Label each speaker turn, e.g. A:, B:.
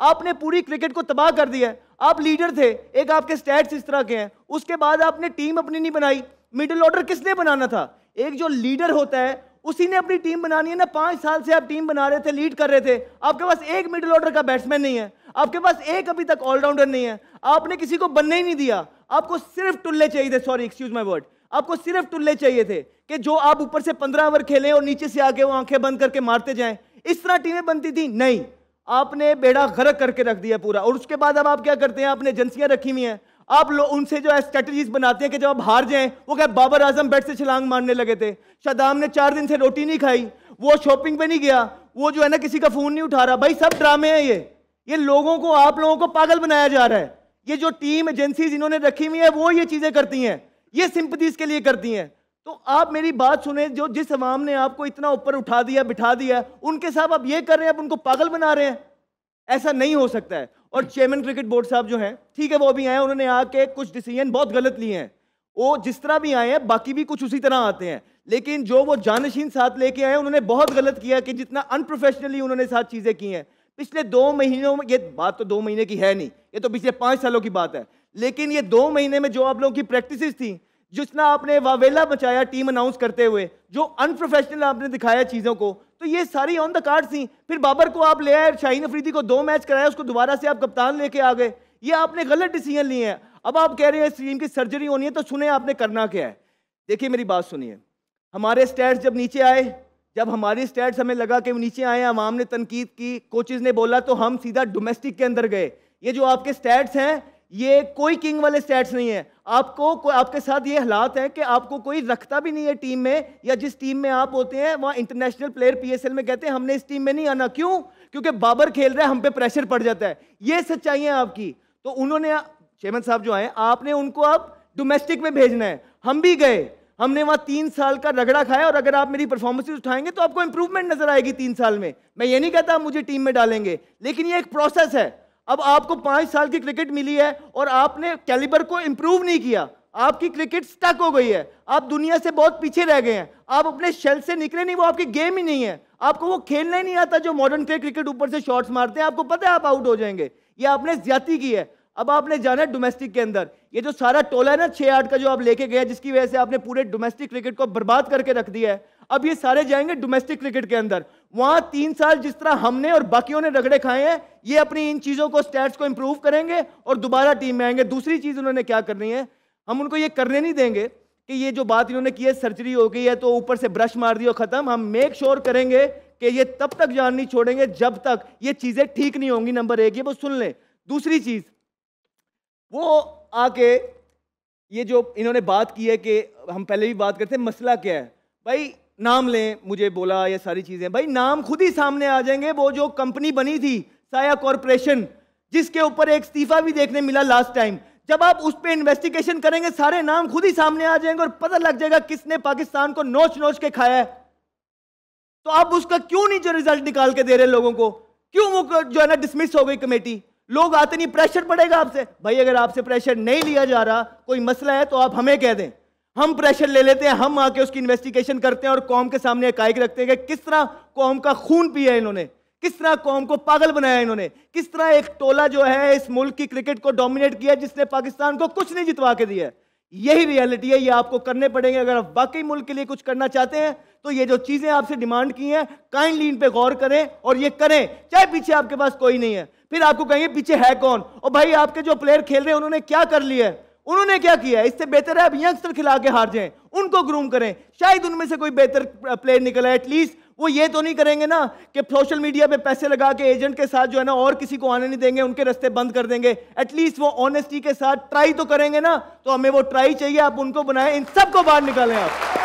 A: आपने पूरी क्रिकेट को तबाह कर दिया आप लीडर थे एक आपके स्टैट्स इस तरह के हैं उसके बाद आपने टीम अपनी नहीं बनाई मिडिल ऑर्डर किसने बनाना था एक जो लीडर होता है उसी ने अपनी टीम बनानी है ना पाँच साल से आप टीम बना रहे थे लीड कर रहे थे आपके पास एक मिडिल ऑर्डर का बैट्समैन नहीं है आपके पास एक अभी तक ऑलराउंडर नहीं है आपने किसी को बनने ही नहीं दिया आपको सिर्फ टुल्ले चाहिए थे सॉरी एक्सक्यूज माई वर्ड आपको सिर्फ टुल्ले चाहिए थे कि जो आप ऊपर से पंद्रह ओवर खेलें और नीचे से आके वो आंखें बंद करके मारते जाएं इस तरह टीमें बनती थी नहीं आपने बेड़ा गर्क करके रख दिया पूरा और उसके बाद अब आप क्या करते हैं आपने एजेंसियां रखी हुई हैं आप लोग उनसे जो है स्ट्रेटजीज बनाते हैं कि जब आप हार जाएं वो क्या बाबर आजम बेड से छलांग मारने लगे थे शदाम ने चार दिन से रोटी नहीं खाई वो शॉपिंग पे नहीं गया वो जो है ना किसी का फ़ोन नहीं उठा रहा भाई सब ड्रामे हैं ये ये लोगों को आप लोगों को पागल बनाया जा रहा है ये जो टीम एजेंसी इन्होंने रखी हुई है वो ये चीज़ें करती हैं ये सिंपथीज के लिए करती हैं तो आप मेरी बात सुने जो जिस अवाम ने आपको इतना ऊपर उठा दिया बिठा दिया उनके साथ आप ये कर रहे हैं आप उनको पागल बना रहे हैं ऐसा नहीं हो सकता है और चेयरमैन क्रिकेट बोर्ड साहब जो हैं ठीक है वो भी आए उन्होंने आके कुछ डिसीजन बहुत गलत लिए हैं वो जिस तरह भी आए हैं बाकी भी कुछ उसी तरह आते हैं लेकिन जो वो जानशीन साथ लेके आए उन्होंने बहुत गलत किया कि जितना अनप्रोफेशनली उन्होंने साथ चीज़ें की हैं पिछले दो महीनों में ये बात तो दो महीने की है नहीं ये तो पिछले पाँच सालों की बात है लेकिन ये दो महीने में जो आप लोगों की प्रैक्टिस थी जितना आपने वावेला बचाया टीम अनाउंस करते हुए जो अनप्रोफेशनल आपने दिखाया चीज़ों को तो ये सारी ऑन द कार्ड थी फिर बाबर को आप ले आए शाहीन अफरीदी को दो मैच कराया उसको दोबारा से आप कप्तान लेके आ गए ये आपने गलत डिसीजन लिए हैं अब आप कह रहे हैं टीम की सर्जरी होनी है तो सुने आपने करना क्या है देखिए मेरी बात सुनिए हमारे स्टैट्स जब नीचे आए जब हमारी स्टैट्स हमें लगा कि नीचे आए आवाम ने तनकीद की कोचेज़ ने बोला तो हम सीधा डोमेस्टिक के अंदर गए ये जो आपके स्टैट्स हैं ये कोई किंग वाले स्टैट्स नहीं है आपको को, आपके साथ ये हालात हैं कि आपको कोई रखता भी नहीं है टीम में या जिस टीम में आप होते हैं वहाँ इंटरनेशनल प्लेयर पीएसएल में कहते हैं हमने इस टीम में नहीं आना क्यों क्योंकि बाबर खेल रहा है हम पे प्रेशर पड़ जाता है ये सच्चाई है आपकी तो उन्होंने चेयरमैन साहब जो आए आपने उनको आप डोमेस्टिक में भेजना है हम भी गए हमने वहाँ तीन साल का रगड़ा खाया और अगर आप मेरी परफॉर्मेंसेज उठाएंगे तो आपको इंप्रूवमेंट नजर आएगी तीन साल में मैं ये नहीं कहता आप मुझे टीम में डालेंगे लेकिन ये एक प्रोसेस है अब आपको पाँच साल की क्रिकेट मिली है और आपने कैलिबर को इम्प्रूव नहीं किया आपकी क्रिकेट स्टक हो गई है आप दुनिया से बहुत पीछे रह गए हैं आप अपने शेल से निकले नहीं वो आपकी गेम ही नहीं है आपको वो खेलना ही नहीं आता जो मॉडर्न क्रिकेट ऊपर से शॉट्स मारते हैं आपको पता है आप आउट हो जाएंगे ये आपने ज्यादा की है अब आपने जाना है डोमेस्टिक के अंदर ये जो सारा टोला है ना छः आठ का जो आप लेके गए जिसकी वजह से आपने पूरे डोमेस्टिक क्रिकेट को बर्बाद करके रख दिया है अब ये सारे जाएंगे डोमेस्टिक क्रिकेट के अंदर वहाँ तीन साल जिस तरह हमने और बाकियों ने रगड़े खाए हैं ये अपनी इन चीज़ों को स्टैट्स को इम्प्रूव करेंगे और दोबारा टीम में आएंगे दूसरी चीज़ उन्होंने क्या करनी है हम उनको ये करने नहीं देंगे कि ये जो बात इन्होंने की है सर्जरी हो गई है तो ऊपर से ब्रश मार दिया ख़त्म हम मेक श्योर करेंगे कि ये तब तक जान नहीं छोड़ेंगे जब तक ये चीज़ें ठीक नहीं होंगी नंबर एक ये वो सुन लें दूसरी चीज़ वो आके ये जो इन्होंने बात की है कि हम पहले भी बात करते हैं मसला क्या है भाई नाम लें मुझे बोला ये सारी चीज़ें भाई नाम खुद ही सामने आ जाएंगे वो जो कंपनी बनी थी साया कॉरपोरेशन जिसके ऊपर एक इस्तीफा भी देखने मिला लास्ट टाइम जब आप उस पर इन्वेस्टिगेशन करेंगे सारे नाम खुद ही सामने आ जाएंगे और पता लग जाएगा किसने पाकिस्तान को नोच नोच के खाया है तो आप उसका क्यों नहीं जो रिजल्ट निकाल के दे रहे लोगों को क्यों वो जो है ना डिसमिस हो गई कमेटी लोग आते नहीं प्रेशर पड़ेगा आपसे भाई अगर आपसे प्रेशर नहीं लिया जा रहा कोई मसला है तो आप हमें कह दें हम प्रेशर ले लेते हैं हम आके उसकी इन्वेस्टिगेशन करते हैं और कौम के सामने एकाएक रखते हैं कि किस तरह कौम का खून पिया इन्होंने किस तरह कौम को पागल बनाया इन्होंने किस तरह एक टोला जो है इस मुल्क की क्रिकेट को डोमिनेट किया जिसने पाकिस्तान को कुछ नहीं जितवा के दिया यही रियलिटी है ये आपको करने पड़ेंगे अगर आप वाकई मुल्क के लिए कुछ करना चाहते हैं तो ये जो चीज़ें आपसे डिमांड की हैं काइंडली इन पे गौर करें और ये करें चाहे पीछे आपके पास कोई नहीं है फिर आपको कहेंगे पीछे है कौन और भाई आपके जो प्लेयर खेल रहे हैं उन्होंने क्या कर लिया है उन्होंने क्या किया है इससे बेहतर है आप यंगस्टर खिला के हार जाएं उनको ग्रूम करें शायद उनमें से कोई बेहतर प्लेयर निकला है एटलीस्ट वो ये तो नहीं करेंगे ना कि सोशल मीडिया पे पैसे लगा के एजेंट के साथ जो है ना और किसी को आने नहीं देंगे उनके रास्ते बंद कर देंगे एटलीस्ट वो ऑनेस्टी के साथ ट्राई तो करेंगे ना तो हमें वो ट्राई चाहिए आप उनको बनाएं इन सबको बाहर निकालें आप